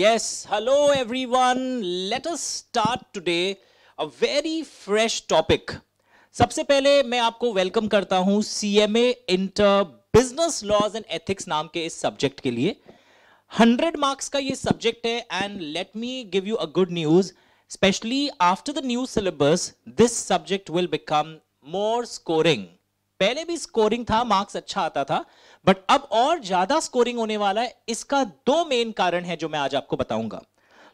Yes, hello everyone. Let us start today a very fresh topic. सबसे पहले मैं आपको वेलकम करता हूं C M A inter business laws and ethics नाम के इस सब्जेक्ट के लिए 100 मार्क्स का ये सब्जेक्ट है and let me give you a good news specially after the new syllabus this subject will become more scoring पहले भी स्कोरिंग था मार्क्स अच्छा आता था बट अब और ज्यादा स्कोरिंग होने वाला है इसका दो मेन कारण है जो मैं आज आपको बताऊंगा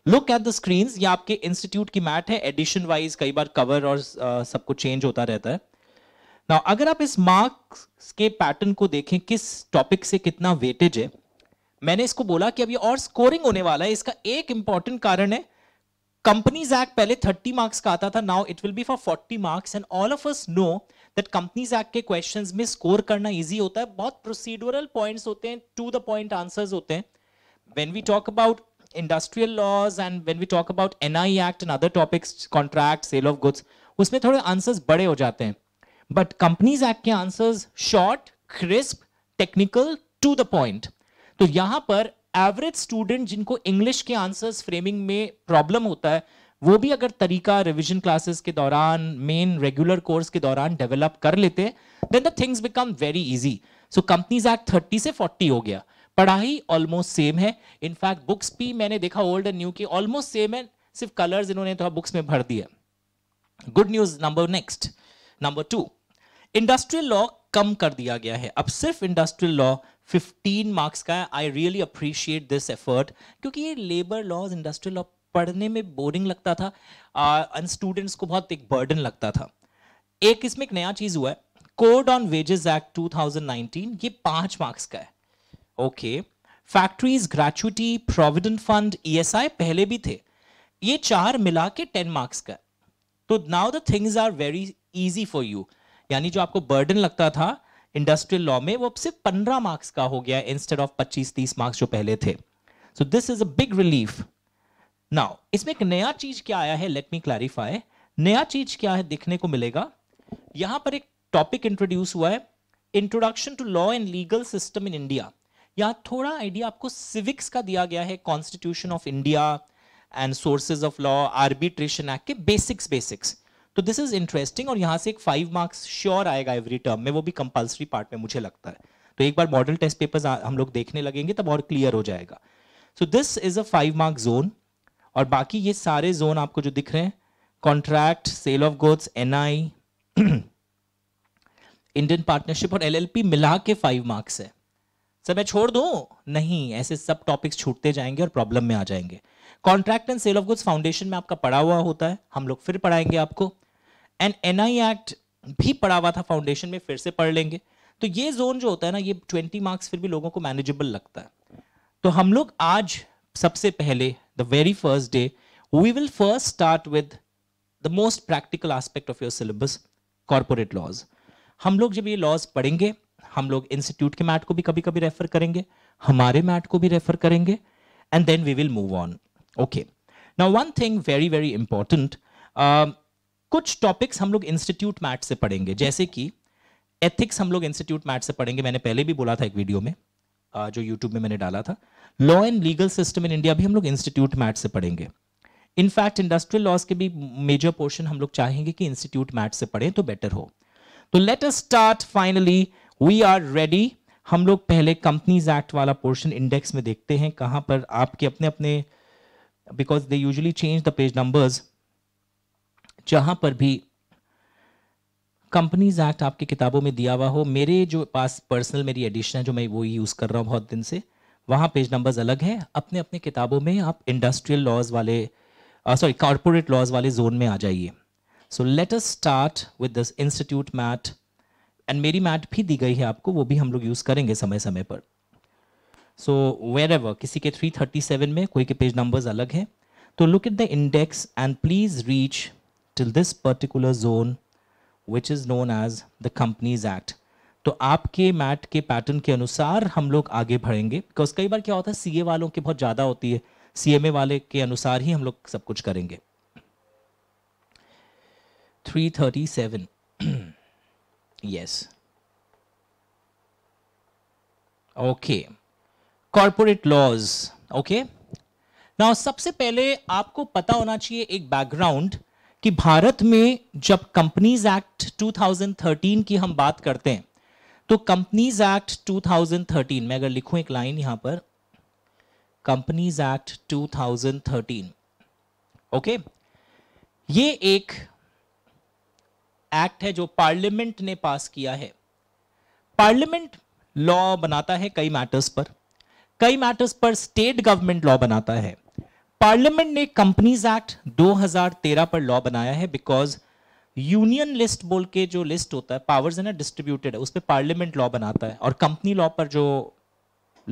लुक एट द स्क्रीन ये आपके इंस्टीट्यूट की मैट है एडिशन वाइज कई बार कवर और uh, सब कुछ चेंज होता रहता है Now, अगर आप इस मार्क्स के पैटर्न को देखें किस टॉपिक से कितना वेटेज है मैंने इसको बोला कि अब ये और स्कोरिंग होने वाला है इसका एक इंपॉर्टेंट कारण है कंपनीज एक्ट पहले 30 मार्क्स का आता था now it will be for 40 marks and all of us know that companies act के क्वेश्चन में स्कोर करना ईजी होता है बहुत प्रोसीडरल पॉइंट होते हैं टू द पॉइंट आंसर होते हैं when we talk about industrial laws and when we talk about N I act and other topics contract sale of goods उसमें थोड़े आंसर्स बड़े हो जाते हैं बट कंपनीज एक्ट के answers short crisp technical to the point तो यहां पर एवरेज स्टूडेंट जिनको इंग्लिश के आंसर्स फ्रेमिंग में प्रॉब्लम होता है वो भी अगर तरीका रिविजन क्लासेस के दौरान मेन रेगुलर कोर्स के दौरान डेवलप कर लेते then the things become very easy so companies act thirty से फोर्टी हो गया पढ़ाई ऑलमोस्ट सेम है इनफैक्ट बुक्स भी मैंने देखा ओल्ड एंड न्यू की ऑलमोस्ट सेम है सिर्फ कलर्स इन्होंने थोड़ा तो बुक्स में भर दिया good news number next number two industrial law कम कर दिया गया है अब सिर्फ इंडस्ट्रियल लॉ 15 मार्क्स का I really appreciate this effort क्योंकि ये लेबर लॉज इंडस्ट्रियल लॉ पढ़ने में बोरिंग लगता था अन स्टूडेंट्स को बहुत एक बर्डन लगता था एक इसमें एक नया चीज़ हुआ है कोड ऑन वेजेस एक्ट 2019 ये पांच मार्क्स का है okay factories gratuity provident fund ESI पहले भी थे ये चार मिला के टेन मार्क्स का है तो now the things are very easy for you यानी जो आपको बर्डन लगता था इंडस्ट्रियल लॉ में वो सिर्फ पंद्रह मार्क्स का हो गया इंस्टेड ऑफ पच्चीस तीस मार्क्स जो पहले थे so this is a big relief now इसमें एक नया चीज क्या आया है लेट मी क्लैरिफाई नया चीज क्या है देखने को मिलेगा यहां पर एक टॉपिक इंट्रोड्यूस हुआ है introduction to law and legal system in India यहां थोड़ा आइडिया आपको सिविक्स का दिया गया है constitution of India and sources of law arbitration act के बेसिक्स बेसिक्स तो दिस इज इंटरेस्टिंग और यहां से एक फाइव मार्क्स श्योर आएगा एवरी टर्म में वो भी कंपल्सरी पार्ट में मुझे लगता है तो एक बार मॉडल टेस्ट पेपर्स हम लोग देखने लगेंगे तब और क्लियर हो जाएगा so this is a five marks zone और बाकी ये सारे जोन आपको जो दिख रहे हैं contract sale of goods and Indian partnership और एलएलपी मिला के फाइव मार्क्स है सर मैं छोड़ दू नहीं ऐसे सब टॉपिक्स छूटते जाएंगे और प्रॉब्लम में आ जाएंगे contract and sale of goods foundation में आपका पढ़ा हुआ होता है हम लोग फिर पढ़ाएंगे आपको एंड एनआई एक्ट भी पढ़ा हुआ था फाउंडेशन में फिर से पढ़ लेंगे तो ये जोन जो होता है ना ये ट्वेंटी मार्क्स फिर भी लोगों को मैनेजेबल लगता है तो हम लोग आज सबसे पहले the very first day, we will first start with the most practical aspect of your syllabus, corporate laws. हम लोग जब ये लॉज पढ़ेंगे हम लोग इंस्टीट्यूट के मैट को भी कभी कभी रेफर करेंगे हमारे मैट को भी रेफर करेंगे then we will move on. Okay. Now one thing very very important, uh, कुछ टॉपिक्स हम लोग इंस्टीट्यूट मैट से पढ़ेंगे जैसे कि एथिक्स हम लोग इंस्टीट्यूट मैट से पढ़ेंगे मैंने पहले भी बोला था एक वीडियो में जो YouTube में मैंने डाला था law and legal system in India भी हम लोग इंस्टीट्यूट मैट से पढ़ेंगे इनफैक्ट इंडस्ट्रियल लॉस के भी मेजर पोर्शन हम लोग चाहेंगे कि इंस्टीट्यूट मैट से पढ़ें तो बेटर हो तो let us start finally we are ready हम लोग पहले कंपनीज एक्ट वाला पोर्शन इंडेक्स में देखते हैं कहां पर आपके अपने अपने because they usually change the page numbers जहां पर भी कंपनीज एक्ट आपकी किताबों में दिया हुआ हो मेरे जो पास पर्सनल मेरी एडिशन है जो मैं वो यूज़ कर रहा हूँ बहुत दिन से वहाँ पेज नंबर्स अलग हैं अपने अपने किताबों में आप इंडस्ट्रियल लॉज वाले सॉरी कॉरपोरेट लॉज वाले जोन में आ जाइए so let us start with this institute mat and मेरी मैट भी दी गई है आपको वो भी हम लोग यूज़ करेंगे समय समय पर सो वेर एवर किसी के 337 में कोई के पेज नंबर्स अलग हैं तो look at the index and please reach till this particular zone which is known as the companies act तो आपके मैट के पैटर्न के अनुसार हम लोग आगे बढ़ेंगे बिकॉज कई बार क्या होता है सीए वालों की बहुत ज़्यादा होती है सीएमए वाले के अनुसार ही हम लोग सब कुछ करेंगे 337 yes okay corporate laws okay now सबसे पहले आपको पता होना चाहिए एक बैकग्राउंड कि भारत में जब कंपनीज एक्ट 2013 की हम बात करते हैं तो कंपनीज एक्ट 2013 मैं अगर लिखूं एक लाइन यहां पर कंपनीज एक्ट 2013 ओके ये एक एक्ट है जो पार्लियामेंट ने पास किया है पार्लियामेंट लॉ बनाता है कई मैटर्स पर कई मैटर्स पर स्टेट गवर्नमेंट लॉ बनाता है पार्लियामेंट ने कंपनीज एक्ट 2013 पर लॉ बनाया है बिकॉज यूनियन लिस्ट बोल के जो लिस्ट होता है पावर्स है ना डिस्ट्रीब्यूटेड है उस पर पार्लियामेंट लॉ बनाता है और कंपनी लॉ पर जो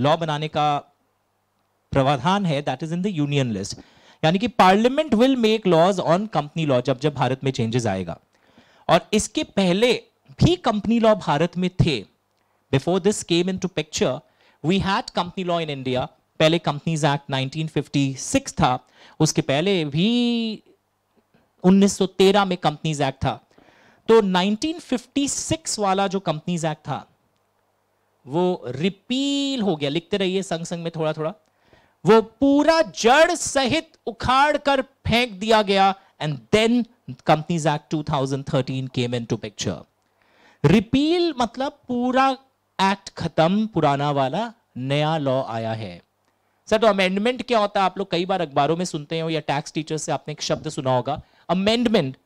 लॉ बनाने का प्रावधान है that is in the union list यानी कि parliament will make laws on company law जब जब भारत में चेंजेस आएगा और इसके पहले भी कंपनी लॉ भारत में थे before this came in to picture we had company law in India पहले कंपनीज एक्ट 1956 था उसके पहले भी 1913 में कंपनीज एक्ट था तो 1956 वाला जो कंपनीज एक्ट था वो रिपील हो गया लिखते रहिए संग संग में थोड़ा थोड़ा वो पूरा जड़ सहित उखाड़ कर फेंक दिया गया and then companies act 2013 came in to picture repeal मतलब पूरा एक्ट खत्म पुराना वाला नया लॉ आया है सर तो अमेंडमेंट क्या होता है आप लोग कई बार अखबारों में सुनते हो या टैक्स टीचर से आपने एक शब्द सुना होगा अमेंडमेंट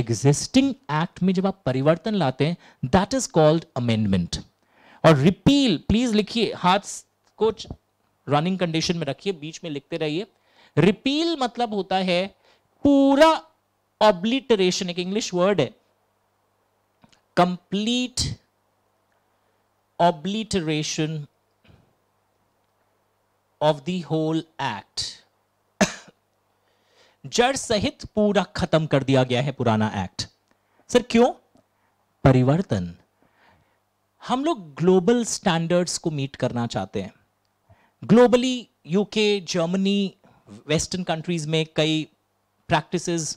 एग्जिस्टिंग एक्ट में जब आप परिवर्तन लाते हैं दैट इज कॉल्ड अमेंडमेंट और रिपील प्लीज लिखिए हाथ को रनिंग कंडीशन में रखिए बीच में लिखते रहिए रिपील मतलब होता है पूरा ऑब्लिटरेशन एक इंग्लिश वर्ड है complete obliteration of the whole act जड़ सहित पूरा खत्म कर दिया गया है पुराना एक्ट सर क्यों परिवर्तन हम लोग ग्लोबल स्टैंडर्ड्स को मीट करना चाहते हैं globally UK Germany western countries में कई प्रैक्टिसेस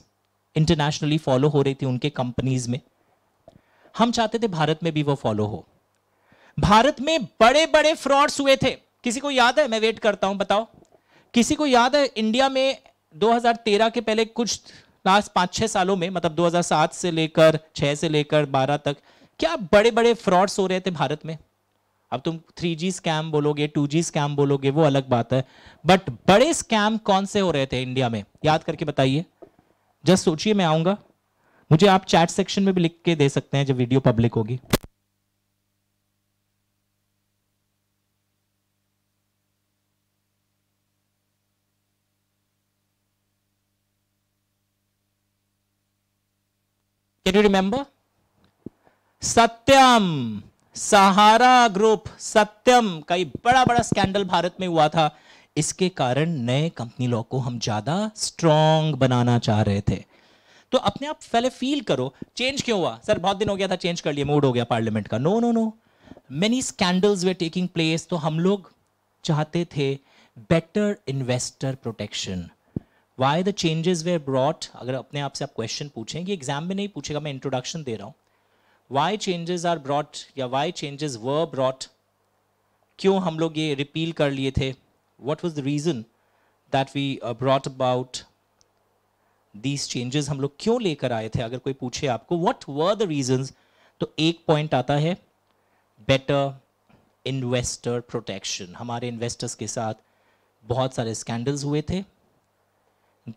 इंटरनेशनली फॉलो हो रही थी उनके कंपनीज में हम चाहते थे भारत में भी वो फॉलो हो भारत में बड़े बड़े फ्रॉड्स हुए थे किसी को याद है मैं वेट करता हूं बताओ किसी को याद है इंडिया में 2013 के पहले कुछ लास्ट पांच छह सालों में मतलब 2007 से लेकर छह से लेकर बारह तक क्या बड़े बड़े फ्रॉड्स हो रहे थे भारत में अब तुम थ्री जी स्कैम बोलोगे टू जी स्कैम बोलोगे वो अलग बात है बट बड़े स्कैम कौन से हो रहे थे इंडिया में याद करके बताइए जस्ट सोचिए मैं आऊँगा मुझे आप चैट सेक्शन में भी लिख के दे सकते हैं जब वीडियो पब्लिक होगी did you remember? Satyam Sahara group Satyam का ये बड़ा बड़ा स्कैंडल भारत में हुआ था इसके कारण नए कंपनी लॉ को हम ज्यादा स्ट्रॉन्ग बनाना चाह रहे थे तो अपने आप पहले फील करो चेंज क्यों हुआ सर बहुत दिन हो गया था चेंज कर लिया मूड हो गया पार्लियामेंट का no no no many scandals were taking place तो हम लोग चाहते थे better investor protection why the changes were brought अगर अपने आप से आप क्वेश्चन पूछें कि एग्जाम में नहीं पूछेगा मैं इंट्रोडक्शन दे रहा हूँ वाई चेंजेस आर ब्रॉट या वाई चेंजेस व ब्रॉट क्यों हम लोग ये रिपील कर लिए थे what was the reason that we brought about these changes हम लोग क्यों लेकर आए थे अगर कोई पूछे आपको वट वर द रीजन्स तो एक पॉइंट आता है बेटर इन्वेस्टर प्रोटेक्शन हमारे इन्वेस्टर्स के साथ बहुत सारे स्कैंडल्स हुए थे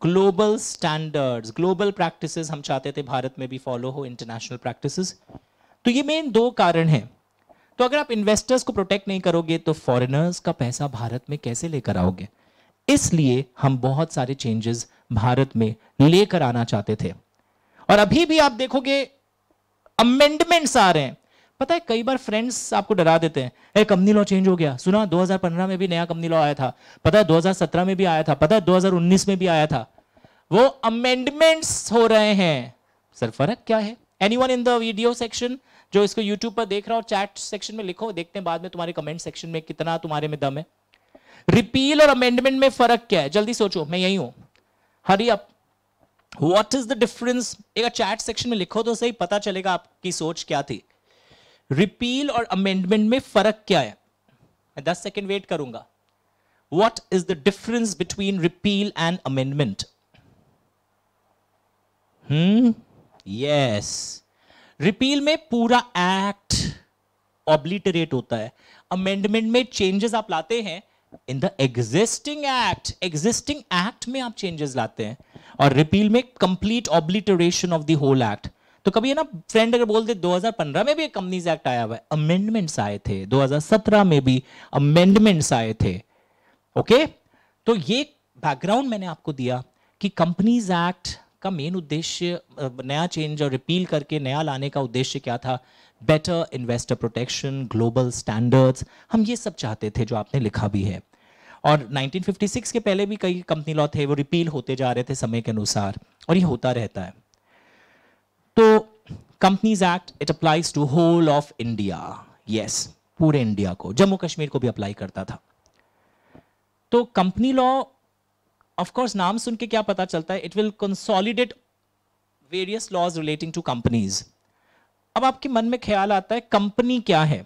ग्लोबल स्टैंडर्ड्स ग्लोबल प्रैक्टिसेस हम चाहते थे भारत में भी फॉलो हो इंटरनेशनल प्रैक्टिसेस तो ये मेन दो कारण हैं तो अगर आप इन्वेस्टर्स को प्रोटेक्ट नहीं करोगे तो फॉरेनर्स का पैसा भारत में कैसे लेकर आओगे इसलिए हम बहुत सारे चेंजेस भारत में लेकर आना चाहते थे और अभी भी आप देखोगे अमेंडमेंट्स आ रहे हैं पता है कई बार फ्रेंड्स आपको डरा देते हैं ए कंपनी लॉ चेंज हो गया सुना 2015 में भी नया कंपनी लॉ आया था पता है 2017 में भी आया था पता है 2019 में भी आया था वो अमेंडमेंट्स हो रहे हैं सर फर्क क्या है anyone in the video section जो इसको यूट्यूब पर देख रहा हो चैट सेक्शन में लिखो देखते हैं बाद में तुम्हारे कमेंट सेक्शन में कितना तुम्हारे में दम है रिपील और अमेंडमेंट में फर्क क्या है जल्दी सोचो मैं यही हूं hurry up what is the difference एक चैट सेक्शन में लिखो तो सही पता चलेगा आपकी सोच क्या थी रिपील और अमेंडमेंट में फर्क क्या है मैं दस सेकेंड वेट करूंगा what is the difference between repeal and amendment hmm yes repeal में पूरा एक्ट ऑब्लिटरेट होता है अमेंडमेंट में चेंजेस आप लाते हैं in the existing act existing act में आप चेंजेस लाते हैं और रिपील में complete obliteration of the whole act तो कभी है ना फ्रेंड अगर बोल दे 2015 में भी एक कंपनीज एक्ट आया हुआ है अमेंडमेंट्स आए थे 2017 में भी अमेंडमेंट्स आए थे ओके तो ये बैकग्राउंड मैंने आपको दिया कि कंपनीज एक्ट का मेन उद्देश्य नया चेंज और रिपील करके नया लाने का उद्देश्य क्या था better investor protection global standards हम ये सब चाहते थे जो आपने लिखा भी है और 1956 के पहले भी कई कंपनी लॉ थे वो रिपील होते जा रहे थे समय के अनुसार और ये होता रहता है तो companies act it applies to whole of India yes पूरे इंडिया को जम्मू कश्मीर को भी अप्लाई करता था तो कंपनी लॉ ऑफ कोर्स नाम सुन के क्या पता चलता है it will consolidate various laws relating to companies अब आपके मन में ख्याल आता है कंपनी क्या है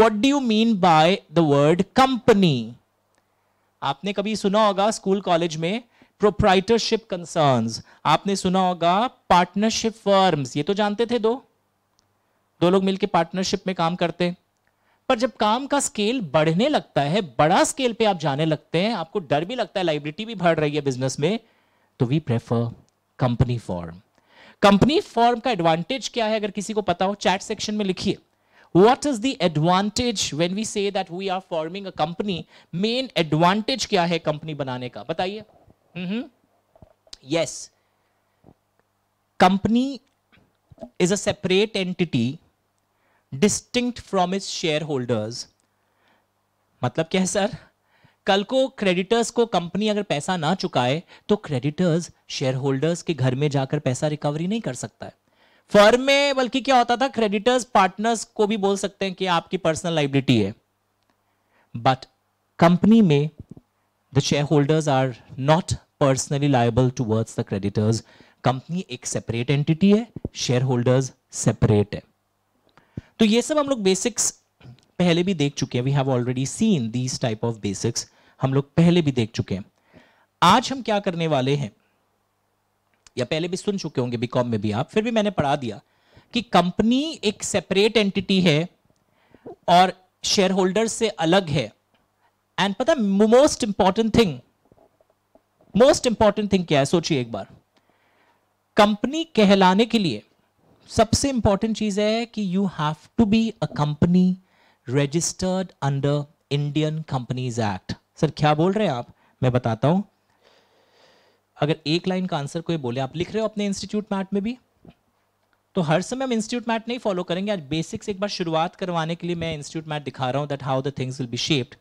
what do you mean by the word company आपने कभी सुना होगा स्कूल कॉलेज में प्रोप्राइटरशिप कंसर्न्स आपने सुना होगा पार्टनरशिप फर्म्स ये तो जानते थे दो दो लोग मिलकर पार्टनरशिप में काम करते हैं पर जब काम का स्केल बढ़ने लगता है बड़ा स्केल पे आप जाने लगते हैं आपको डर भी लगता है लाइबिलिटी भी बढ़ रही है बिजनेस में तो we prefer company form company form का एडवांटेज क्या है अगर किसी को पता हो चैट सेक्शन में लिखिए what is the advantage when we say that we are forming a company main advantage क्या है कंपनी बनाने का बताइए Mm-hmm. yes company is a separate entity distinct from its shareholders मतलब क्या है सर कल को क्रेडिटर्स को कंपनी अगर पैसा ना चुकाए तो क्रेडिटर्स शेयर होल्डर्स के घर में जाकर पैसा रिकवरी नहीं कर सकता है फर्म में बल्कि क्या होता था क्रेडिटर्स पार्टनर्स को भी बोल सकते हैं कि आपकी पर्सनल लाइबिलिटी है बट कंपनी में the shareholders are not personally liable towards the creditors company एक सेपरेट एंटिटी है शेयर होल्डर्स सेपरेट है तो ये सब हम लोग बेसिक्स पहले भी देख चुके हैं we have already seen these type of basics हम लोग पहले भी देख चुके हैं आज हम क्या करने वाले हैं या पहले भी सुन चुके होंगे बीकॉम में भी आप फिर भी मैंने पढ़ा दिया कि कंपनी एक सेपरेट एंटिटी है और शेयर होल्डर्स से अलग है एंड पता है most important thing most important thing क्या है सोचिए एक बार कंपनी कहलाने के लिए सबसे इंपॉर्टेंट चीज है कि you have to be a company registered under Indian companies act sir क्या बोल रहे हैं आप मैं बताता हूं अगर एक लाइन का आंसर कोई बोले आप लिख रहे हो अपने इंस्टीट्यूट मैट में भी तो हर समय हम इंस्टीट्यूट मैट नहीं फॉलो करेंगे आज बेसिक्स एक बार शुरुआत करवाने के लिए मैं इंस्टीट्यूट मैट दिखा रहा हूं that how the things will be shaped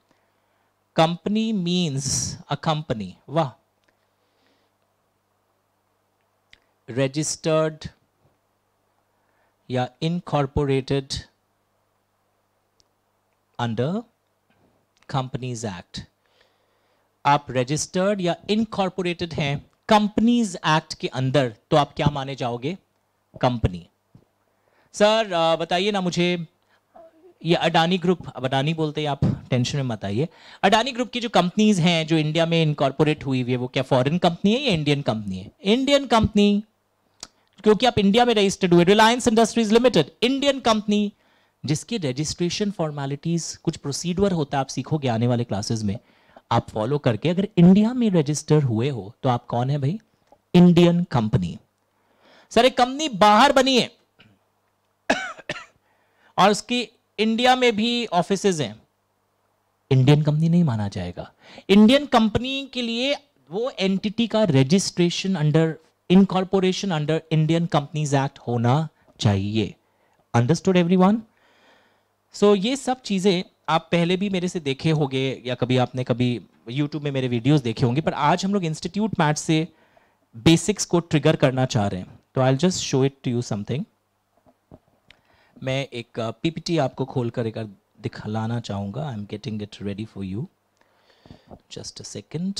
company means a company वाह रजिस्टर्ड या इनकॉर्पोरेटेड अंडर कंपनीज एक्ट आप रजिस्टर्ड या इनकॉर्पोरेटेड हैं कंपनीज एक्ट के अंदर तो आप क्या माने जाओगे कंपनी सर बताइए ना मुझे ये अडानी ग्रुप अब अडानी बोलते हैं आप टेंशन में मत आइए अडानी ग्रुप की जो कंपनीज हैं जो इंडिया में इनकॉर्पोरेट हुई हुई है वो क्या फॉरेन कंपनी है या इंडियन कंपनी है इंडियन कंपनी क्योंकि आप इंडिया में रजिस्टर्ड हुए Reliance industries limited Indian company जिसकी रजिस्ट्रेशन फॉर्मेलिटीज कुछ प्रोसीडर होता है आप सीखोगे आने वाले क्लासेज में आप फॉलो करके अगर इंडिया में रजिस्टर हुए हो तो आप कौन है भाई इंडियन कंपनी सर एक कंपनी बाहर बनी है और उसकी इंडिया में भी ऑफिस हैं इंडियन कंपनी नहीं माना जाएगा इंडियन कंपनी के लिए वो एंटिटी का registration under incorporation under Indian companies act होना चाहिए अंडरस्टूड एवरीवन सो ये सब चीज़ें आप पहले भी मेरे से देखे होंगे या कभी आपने कभी यूट्यूब में मेरे वीडियोस देखे होंगे पर आज हम लोग इंस्टीट्यूट मैट से बेसिक्स को ट्रिगर करना चाह रहे हैं तो I just show it to you something मैं एक पीपीटी आपको खोल कर एक दिखलाना चाहूँगा I am getting it ready for you just a second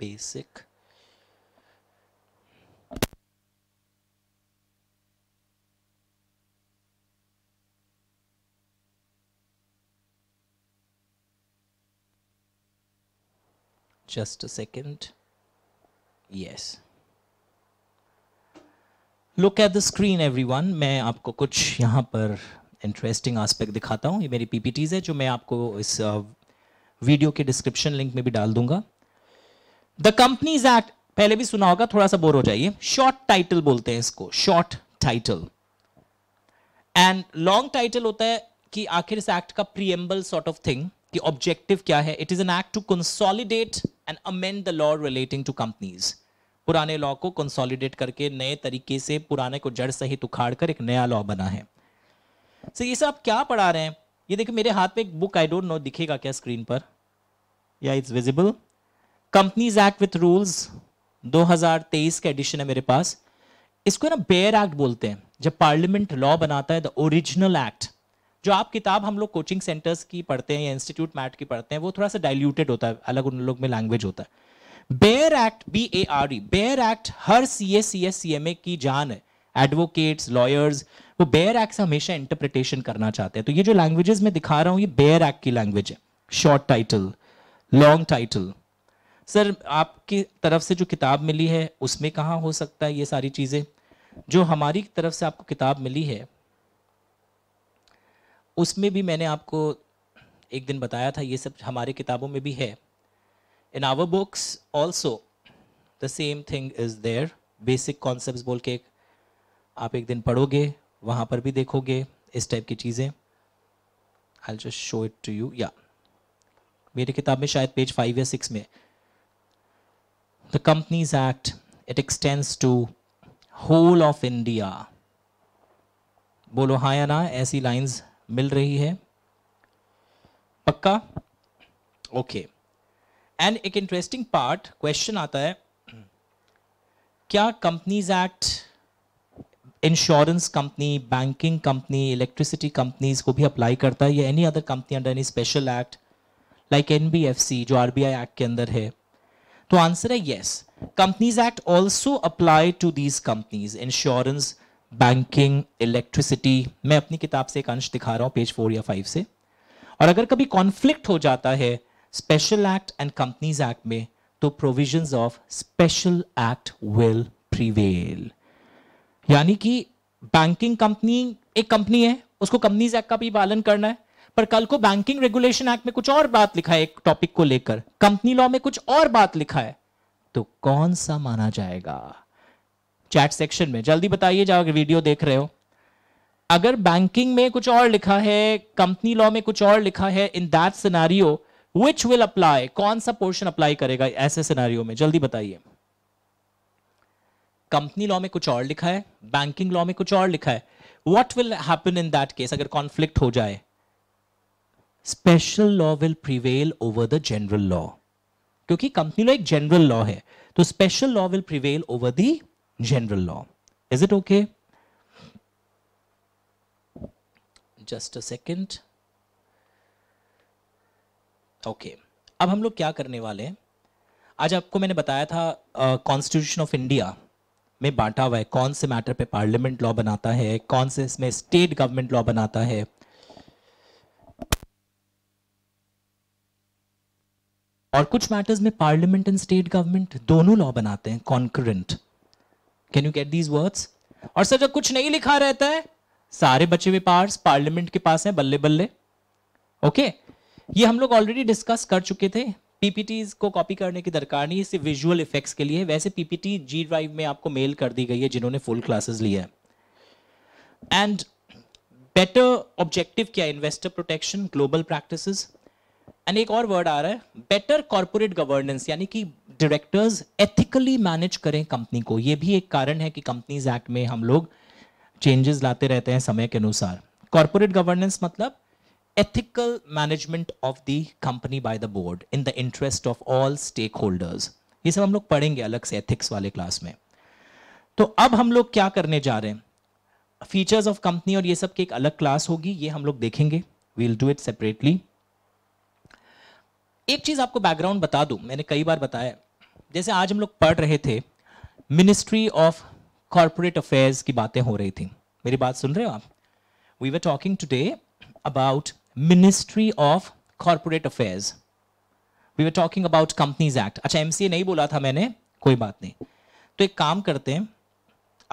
basic a a yes yes look at the screen one मैं आपको कुछ यहाँ पर इंटरेस्टिंग आस्पेक्ट दिखाता हूँ ये मेरी पीपीटीज है जो मैं आपको इस वीडियो के डिस्क्रिप्शन लिंक में भी डाल दूंगा द कंपनीज एक्ट पहले भी सुना होगा थोड़ा सा बोर हो जाइए शॉर्ट टाइटल बोलते हैं इसको short title and long title होता है कि आखिर इस एक्ट का प्रियम्बल सॉर्ट ऑफ थिंग कि ऑब्जेक्टिव क्या है it is an act to consolidate and amend the law relating to companies पुराने लॉ को कंसोलिडेट करके नए तरीके से पुराने को जड़ सहित उखाड़ कर एक नया लॉ बना है सर ये सब क्या पढ़ा रहे हैं ये देखिए मेरे हाथ में एक बुक आई डोंट नो दिखेगा क्या स्क्रीन पर या it's visible companies act with rules 2023 का एडिशन है मेरे पास इसको ना बेयर एक्ट बोलते हैं जब पार्लियामेंट लॉ बनाता है द ओरिजिनल एक्ट जो आप किताब हम लोग कोचिंग सेंटर्स की पढ़ते हैं या इंस्टीट्यूट मैट की पढ़ते हैं वो थोड़ा सा डाइल्यूटेड होता है अलग उन लोग में लैंग्वेज होता है bare act B A R E bare act हर C A C S C M A की जान है एडवोकेट्स लॉयर्स वो बेयर एक्ट से हमेशा इंटरप्रिटेशन करना चाहते हैं तो ये जो लैंग्वेजेस मैं दिखा रहा हूँ ये बेयर एक्ट की लैंग्वेज है short title long title sir आपकी तरफ से जो किताब मिली है उसमें कहाँ हो सकता है ये सारी चीज़ें जो हमारी तरफ से आपको किताब मिली है उसमें भी मैंने आपको एक दिन बताया था ये सब हमारे किताबों में भी है in our books also the same thing is there basic concepts बोल के आप एक दिन पढ़ोगे वहां पर भी देखोगे इस टाइप की चीज़ें I just show it to you या मेरी किताब में शायद पेज फाइव या सिक्स में the companies act it extends to whole of India बोलो हाँ या ना ऐसी लाइंस मिल रही है पक्का ओके okay. एंड एक इंटरेस्टिंग पार्ट क्वेश्चन आता है क्या companies act insurance company banking company electricity companies को भी अप्लाई करता है या any other company under any special act like an जो आर एक्ट के अंदर है तो आंसर है yes companies act also apply to these companies insurance banking electricity मैं अपनी किताब से एक अंश दिखा रहा हूँ पेज फोर या फाइव से और अगर कभी कॉन्फ्लिक्ट हो जाता है special act and companies act में तो provisions of special act will prevail यानी कि बैंकिंग कंपनी एक कंपनी है उसको कंपनीज एक्ट का भी पालन करना है पर कल को बैंकिंग रेगुलेशन एक्ट में कुछ और बात लिखा है एक टॉपिक को लेकर कंपनी लॉ में कुछ और बात लिखा है तो कौन सा माना जाएगा चैट सेक्शन में जल्दी बताइए जब वीडियो देख रहे हो अगर बैंकिंग में कुछ और लिखा है कंपनी लॉ में कुछ और लिखा है in that scenario which will apply कौन सा पोर्शन अप्लाई करेगा ऐसे सिनारियों में जल्दी बताइए कंपनी लॉ में कुछ और लिखा है बैंकिंग लॉ में कुछ और लिखा है what will happen in that case अगर कॉन्फ्लिक्ट हो जाए special law will prevail over the general law क्योंकि कंपनी लॉ एक जनरल लॉ है तो special law will prevail over the general law is it okay just a second okay अब हम लोग क्या करने वाले हैं आज आपको मैंने बताया था कॉन्स्टिट्यूशन ऑफ इंडिया में बांटा हुआ है कौन से मैटर पे पार्लियामेंट लॉ बनाता है कौन से इसमें स्टेट गवर्नमेंट लॉ बनाता है और कुछ मैटर्स में पार्लियामेंट एंड स्टेट गवर्नमेंट दोनों लॉ बनाते हैं concurrent can you get these words और सर जब कुछ नहीं लिखा रहता है सारे बचे हुए पार्स पार्लियामेंट के पास है बल्ले बल्ले ओके okay? ये हम लोग ऑलरेडी डिस्कस कर चुके थे पीपीटी को कॉपी करने की दरकार नहीं सिर्फ विजुअल इफेक्ट्स के लिए वैसे पीपीटी जी ड्राइव में आपको मेल कर दी गई है जिन्होंने फुल क्लासेस लिया है एंड बेटर ऑब्जेक्टिव क्या investor protection global practice and एक और वर्ड आ रहा है बेटर कॉरपोरेट गवर्नेंस यानी कि डायरेक्टर्स एथिकली मैनेज करें कंपनी को यह भी एक कारण है कि कंपनीज एक्ट में हम लोग चेंजेस लाते रहते हैं समय के अनुसार कॉर्पोरेट गवर्नेंस मतलब ethical management of the company by the board in the interest of all stakeholders ये सब हम लोग पढ़ेंगे अलग से एथिक्स वाले क्लास में तो अब हम लोग क्या करने जा रहे हैं फीचर्स ऑफ कंपनी और ये सब की एक अलग क्लास होगी ये हम लोग देखेंगे वील डू इट सेपरेटली एक चीज आपको बैकग्राउंड बता दूं मैंने कई बार बताया जैसे आज हम लोग पढ़ रहे थे मिनिस्ट्री ऑफ कॉरपोरेट अफेयर्स की बातें हो रही थी मेरी बात सुन रहे हो आप we were talking today about ministry of corporate affairs we were talking about companies act अच्छा एमसीए नहीं बोला था मैंने कोई बात नहीं तो एक काम करते हैं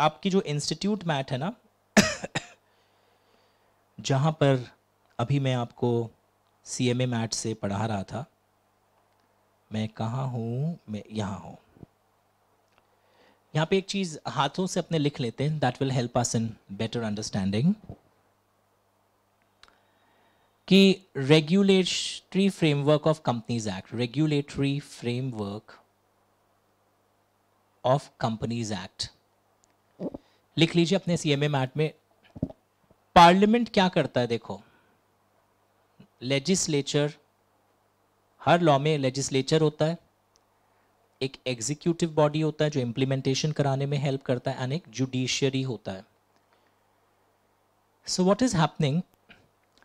आपकी जो इंस्टीट्यूट मैट है ना जहां पर अभी मैं आपको सी एम ए मैट से पढ़ा रहा था मैं कहा हूं मैं यहां हूं यहां पे एक चीज़ हाथों से अपने लिख लेते हैं that will help us in better understanding कि regulatory framework of companies act regulatory framework of companies act लिख लीजिए अपने सी एम एम एक्ट में पार्लियामेंट क्या करता है देखो लेजिस्लेचर हर लॉ में लेजिस्लेचर होता है एक एग्जीक्यूटिव बॉडी होता है जो इंप्लीमेंटेशन कराने में हेल्प करता है एंड एक जुडिशियरी होता है so what is happening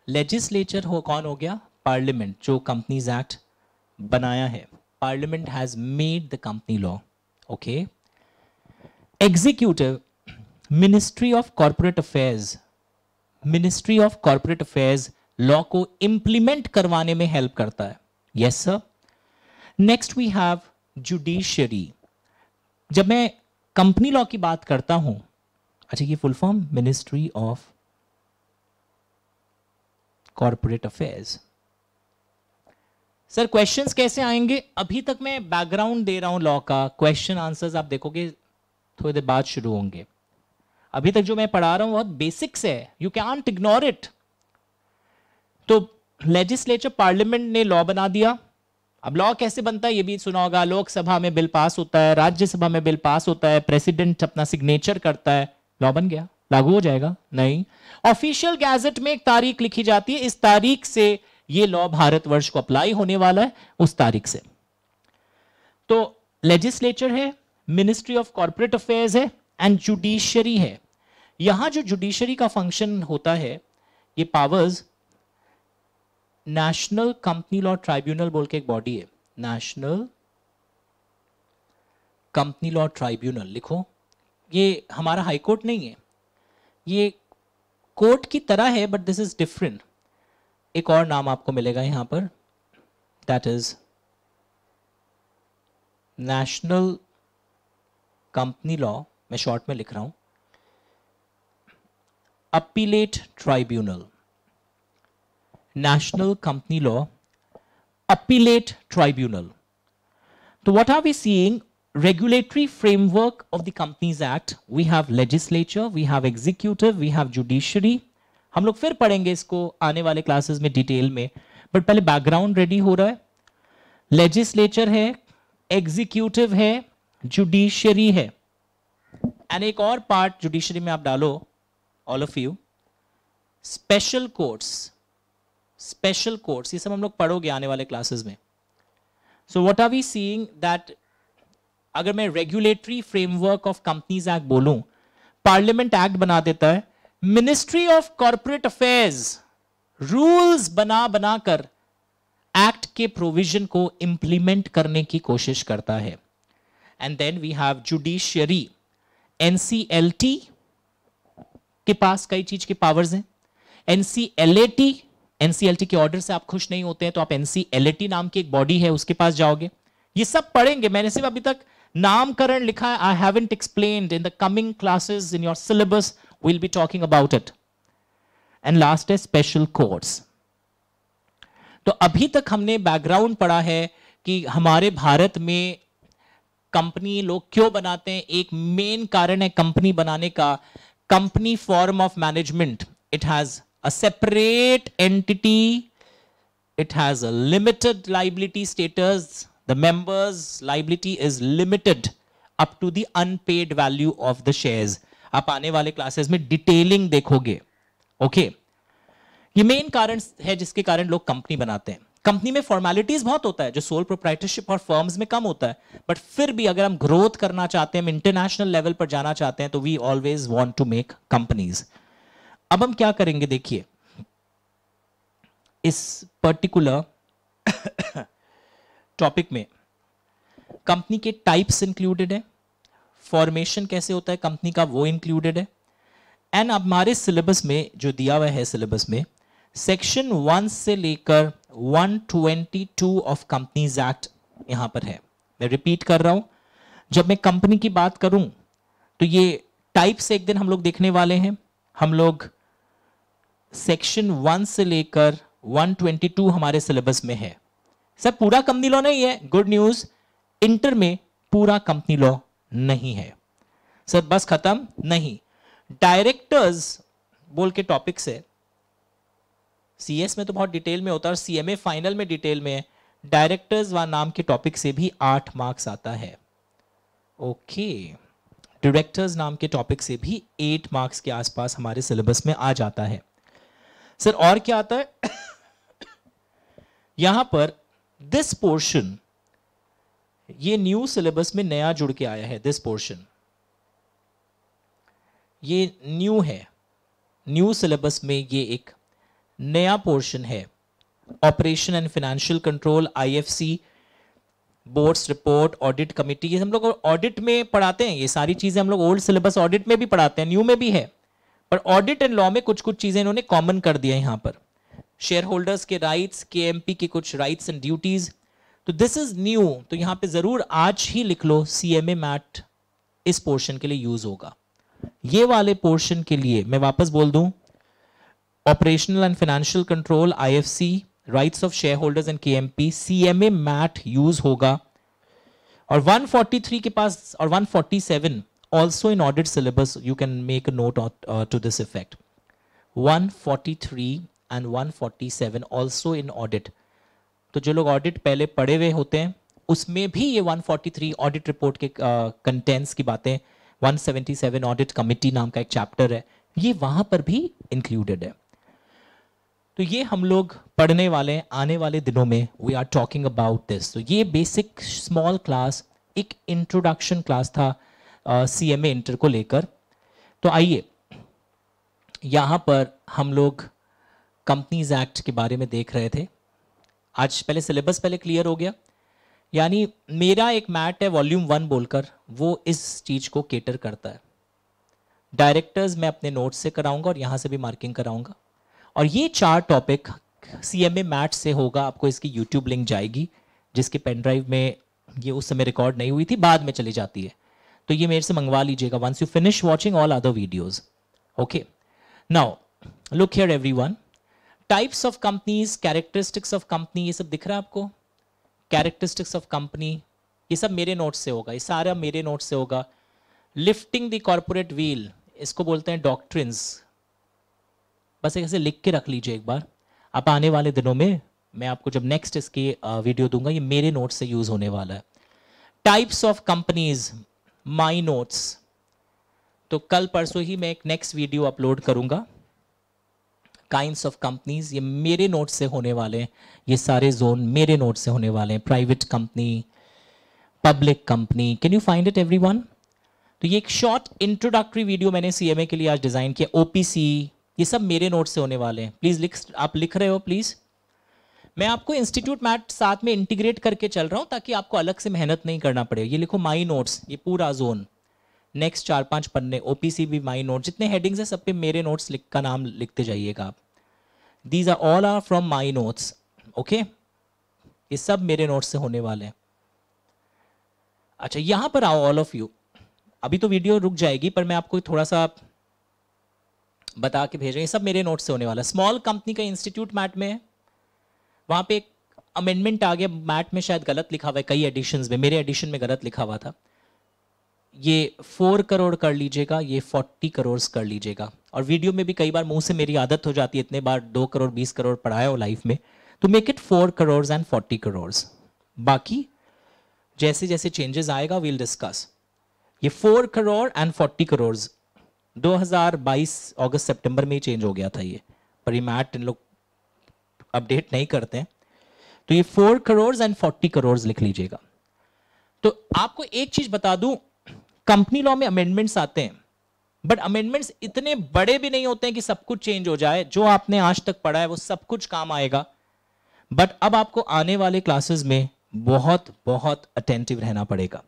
legislature हो कौन हो गया पार्लियामेंट जो कंपनीज एक्ट बनाया है parliament has made the company law okay executive ministry of corporate affairs ministry of corporate affairs law को इंप्लीमेंट करवाने में हेल्प करता है yes sir next we have judiciary जब मैं कंपनी लॉ की बात करता हूं अच्छा ये full form ministry of corporate affairs sir questions कैसे आएंगे अभी तक मैं बैकग्राउंड दे रहा हूं लॉ का क्वेश्चन आंसर्स आप देखोगे थोड़ी देर बाद शुरू होंगे अभी तक जो मैं पढ़ा रहा हूं बहुत बेसिक्स है यू कैंट इग्नोर इट तो लेजिस्लेचर पार्लियामेंट ने लॉ बना दिया अब लॉ कैसे बनता है ये भी सुना होगा लोकसभा में बिल पास होता है राज्यसभा में बिल पास होता है प्रेसिडेंट अपना सिग्नेचर करता है लॉ बन गया लागू हो जाएगा नहीं ऑफिशियल गैजेट में एक तारीख लिखी जाती है इस तारीख से यह लॉ भारतवर्ष को अप्लाई होने वाला है उस तारीख से तो लेजिस्लेचर है मिनिस्ट्री ऑफ कॉर्पोरेट अफेयर्स है एंड जुडिशरी है यहां जो जुडिशरी का फंक्शन होता है ये powers national company law tribunal बोल के एक बॉडी है नेशनल कंपनी लॉ ट्राइब्यूनल लिखो ये हमारा हाईकोर्ट नहीं है ये कोट की तरह है बट दिस इज डिफरेंट एक और नाम आपको मिलेगा यहां पर that is national company law मैं शॉर्ट में लिख रहा हूं appellate tribunal national company law appellate tribunal तो what are we seeing regulatory framework of the Companies Act, we have legislature, we have executive, we have judiciary. हम लोग फिर पढ़ेंगे इसको आने वाले क्लासेस में डिटेल में बट पहले बैकग्राउंड रेडी हो रहा है लेजिस्लेचर है एग्जीक्यूटिव है जुडिशरी है एंड एक और पार्ट जुडिशरी में आप डालो all of you special courts special courts ये सब हम लोग पढ़ोगे आने वाले क्लासेस में so what are we seeing that अगर मैं regulatory framework of companies act बोलूं पार्लियामेंट एक्ट बना देता है ministry of corporate affairs rules बना बनाकर एक्ट के प्रोविजन को इंप्लीमेंट करने की कोशिश करता है and then we have judiciary NCLT के पास कई चीज के पावर्स हैं एनसीएलएटी एनसीएलटी के ऑर्डर से आप खुश नहीं होते हैं तो आप एनसीएलएटी नाम की एक बॉडी है उसके पास जाओगे ये सब पढ़ेंगे मैंने सिर्फ अभी तक नामकरण लिखा है I haven't explain in the coming classes in your syllabus will be talking about it and last है स्पेशल कोर्स तो अभी तक हमने बैकग्राउंड पढ़ा है कि हमारे भारत में कंपनी लोग क्यों बनाते हैं एक मेन कारण है कंपनी बनाने का company form of management it has a separate entity it has a limited liability status the member's liability is limited up to the unpaid value of the shares आप आने वाले क्लासेस में detailing देखोगे okay okay. ये main कारण है जिसके कारण लोग कंपनी बनाते हैं कंपनी में फॉर्मेलिटीज बहुत होता है जो सोल प्रोप्राइटरशिप और फर्म्स में कम होता है बट फिर भी अगर हम ग्रोथ करना चाहते हैं हम इंटरनेशनल लेवल पर जाना चाहते हैं तो we always want to make companies अब हम क्या करेंगे देखिए इस पर्टिकुलर टॉपिक में कंपनी के टाइप्स इंक्लूडेड है फॉर्मेशन कैसे होता है कंपनी का वो इंक्लूडेड है एंड हमारे सिलेबस में जो दिया हुआ है सिलेबस में सेक्शन वन से लेकर 122 ऑफ कंपनीज एक्ट यहां पर है मैं रिपीट कर रहा हूं जब मैं कंपनी की बात करूं तो ये टाइप्स एक दिन हम लोग देखने वाले हैं हम लोग सेक्शन वन से लेकर 122 हमारे सिलेबस में है सर पूरा कंपनी लॉ नहीं है गुड न्यूज इंटर में पूरा कंपनी लॉ नहीं है सर बस खत्म नहीं डायरेक्टर्स बोल के टॉपिक्स है सीएस में तो बहुत डिटेल में होता है और सीएमए फाइनल में डिटेल में है डायरेक्टर्स व नाम के टॉपिक से भी आठ मार्क्स आता है ओके डायरेक्टर्स नाम के टॉपिक से भी एट मार्क्स के आसपास हमारे सिलेबस में आ जाता है सर और क्या आता है यहां पर दिस पोर्शन ये न्यू सिलेबस में नया जुड़ के आया है दिस पोर्शन ये न्यू है न्यू सिलेबस में ये एक नया पोर्शन है operation and financial control IFC boards report audit committee ये हम लोग ऑडिट में पढ़ाते हैं ये सारी चीज़ें हम लोग ओल्ड सिलेबस ऑडिट में भी पढ़ाते हैं न्यू में भी है पर ऑडिट एंड लॉ में कुछ कुछ चीज़ें इन्होंने कॉमन कर दिया यहां पर शेयर होल्डर्स के राइट्स के के कुछ राइट्स एंड ड्यूटीज तो दिस इज न्यू तो यहां पे जरूर आज ही लिख लो सी एम ए मैट इस पोर्शन के लिए यूज होगा ये वाले पोर्शन के लिए मैं वापस बोल दू operational and financial control IFC rights of share holders and के एम सीएमए मैट यूज होगा और 143 के पास और 147 also in audit syllabus you can make a note to this effect 143 and 147 also in audit तो जो लोग ऑडिट पहले पढ़े हुए होते हैं उसमें भी ये 143 ऑडिट रिपोर्ट के कंटेंट्स uh, की बातें 177 ऑडिट कमिटी नाम का एक चैप्टर है ये वहां पर भी इंक्लूडेड है तो ये हम लोग पढ़ने वाले आने वाले दिनों में we are talking about this तो ये बेसिक स्मॉल क्लास एक इंट्रोडक्शन क्लास था सी एम इंटर को लेकर तो आइए यहां पर हम लोग कंपनीज एक्ट के बारे में देख रहे थे आज पहले सिलेबस पहले क्लियर हो गया यानी मेरा एक मैट है वॉल्यूम वन बोलकर वो इस चीज को केटर करता है डायरेक्टर्स मैं अपने नोट से कराऊंगा और यहाँ से भी मार्किंग कराऊंगा और ये चार topic C M A mat से होगा आपको इसकी यूट्यूब लिंक जाएगी जिसके पेन ड्राइव में ये उस समय रिकॉर्ड नहीं हुई थी बाद में चली जाती है तो ये मेरे से मंगवा लीजिएगा once you finish watching all other videos okay now look here every one types of companies characteristics of company ये सब दिख रहा है आपको कैरेक्टरिस्टिक्स ऑफ कंपनी ये सब मेरे नोट से होगा ये सारा मेरे नोट से होगा लिफ्टिंग द कॉरपोरेट व्हील इसको बोलते हैं डॉक्ट्रिन्स बस ऐसे लिख के रख लीजिए एक बार आप आने वाले दिनों में मैं आपको जब नेक्स्ट इसकी वीडियो दूंगा ये मेरे नोट से यूज होने वाला है types of companies my notes तो कल परसों ही मैं एक नेक्स्ट वीडियो अपलोड करूंगा काइंड ऑफ कंपनीज ये मेरे नोट से होने वाले हैं ये सारे जोन मेरे नोट से होने वाले हैं private company public company can you find it every तो ये एक शॉर्ट इंट्रोडक्टरी वीडियो मैंने सी के लिए आज डिज़ाइन किया ओपीसी ये सब मेरे नोट से होने वाले हैं प्लीज़ लिख आप लिख रहे हो प्लीज़ मैं आपको इंस्टीट्यूट मैट साथ में इंटीग्रेट करके चल रहा हूं ताकि आपको अलग से मेहनत नहीं करना पड़े ये लिखो माई नोट्स ये पूरा जोन नेक्स्ट चार पांच पन्ने ओपीसी भी माई नोट जितने हेडिंग्स है सब पे मेरे नोट्स लिख का नाम लिखते जाइएगा आप these are all are from my notes okay ये सब मेरे नोट्स से होने वाले हैं अच्छा यहां पर आओ ऑल ऑफ यू अभी तो वीडियो रुक जाएगी पर मैं आपको थोड़ा सा बता के भेज रहे हैं सब मेरे नोट से होने वाला स्मॉल कंपनी का इंस्टीट्यूट मैट में है वहां पे एक अमेंडमेंट आ गया मैट में शायद गलत लिखा हुआ है कई एडिशन में मेरे एडिशन में गलत लिखा हुआ था ये फोर करोड़ कर लीजिएगा ये फोर्टी करोड़ कर लीजिएगा और वीडियो में भी कई बार मुंह से मेरी आदत हो जाती है इतने बार दो करोड़ बीस करोड़ पढ़ाया हो लाइफ में तो make it four crore and forty crore बाकी जैसे जैसे चेंजेस आएगा वील डिस्कस ये four crore and forty crore 2022 अगस्त सेप्टेम्बर में ही चेंज हो गया था ये पर ये मैट इन लोग अपडेट नहीं करते हैं तो ये four crore and forty crore लिख लीजिएगा तो आपको एक चीज बता दूं कंपनी लॉ में अमेंडमेंट्स आते हैं बट अमेंडमेंट्स इतने बड़े भी नहीं होते हैं कि सब कुछ चेंज हो जाए जो आपने आज तक पढ़ा है वो सब कुछ काम आएगा बट अब आपको आने वाले क्लासेस में बहुत बहुत अटेंटिव रहना पड़ेगा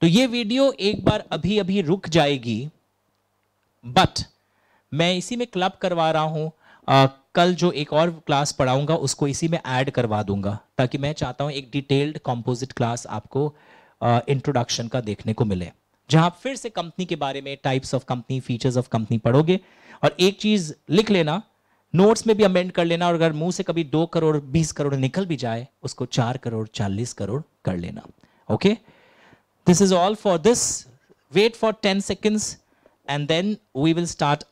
तो ये वीडियो एक बार अभी अभी रुक जाएगी बट मैं इसी में क्लब करवा रहा आ, कल जो एक और क्लास पढ़ाऊंगा उसको इसी में ऐड करवा दूंगा ताकि मैं चाहता हूं एक डिटेल्ड कॉम्पोजिट क्लास आपको इंट्रोडक्शन का देखने को मिले जहां फिर से कंपनी के बारे में types of company features of company पढ़ोगे और एक चीज लिख लेना नोट्स में भी अमेंड कर लेना और अगर मुंह से कभी दो करोड़ बीस करोड़ निकल भी जाए उसको चार करोड़ चालीस करोड़ कर लेना okay this is all for this wait for ten seconds and then we will start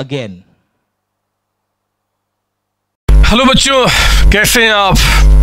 again hello बच्चों कैसे हैं आप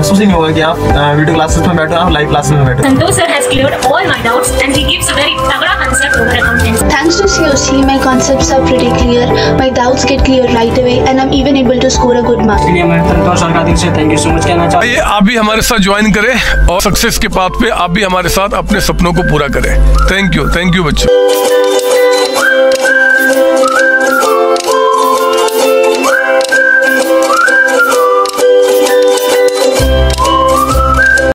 महसूस ही नहीं होगा कि आप वीडियो क्लासेस में बैठे आप लाइव क्लासेस में बैठे Santosh sir has cleared all my doubts and he gives a very तगड़ा आंसर टू मेरे complaints thanks to my my are pretty clear my doubts get clear right away and I am even able to score a good marks इसलिए मैं संतोष sir का दिल से thank you so much कहना चाहता हूं आप भी हमारे साथ ज्वाइन करें और सक्सेस के पाथ पे आप भी हमारे साथ अपने सपनों को पूरा करें थैंक यू थैंक यू बच्चों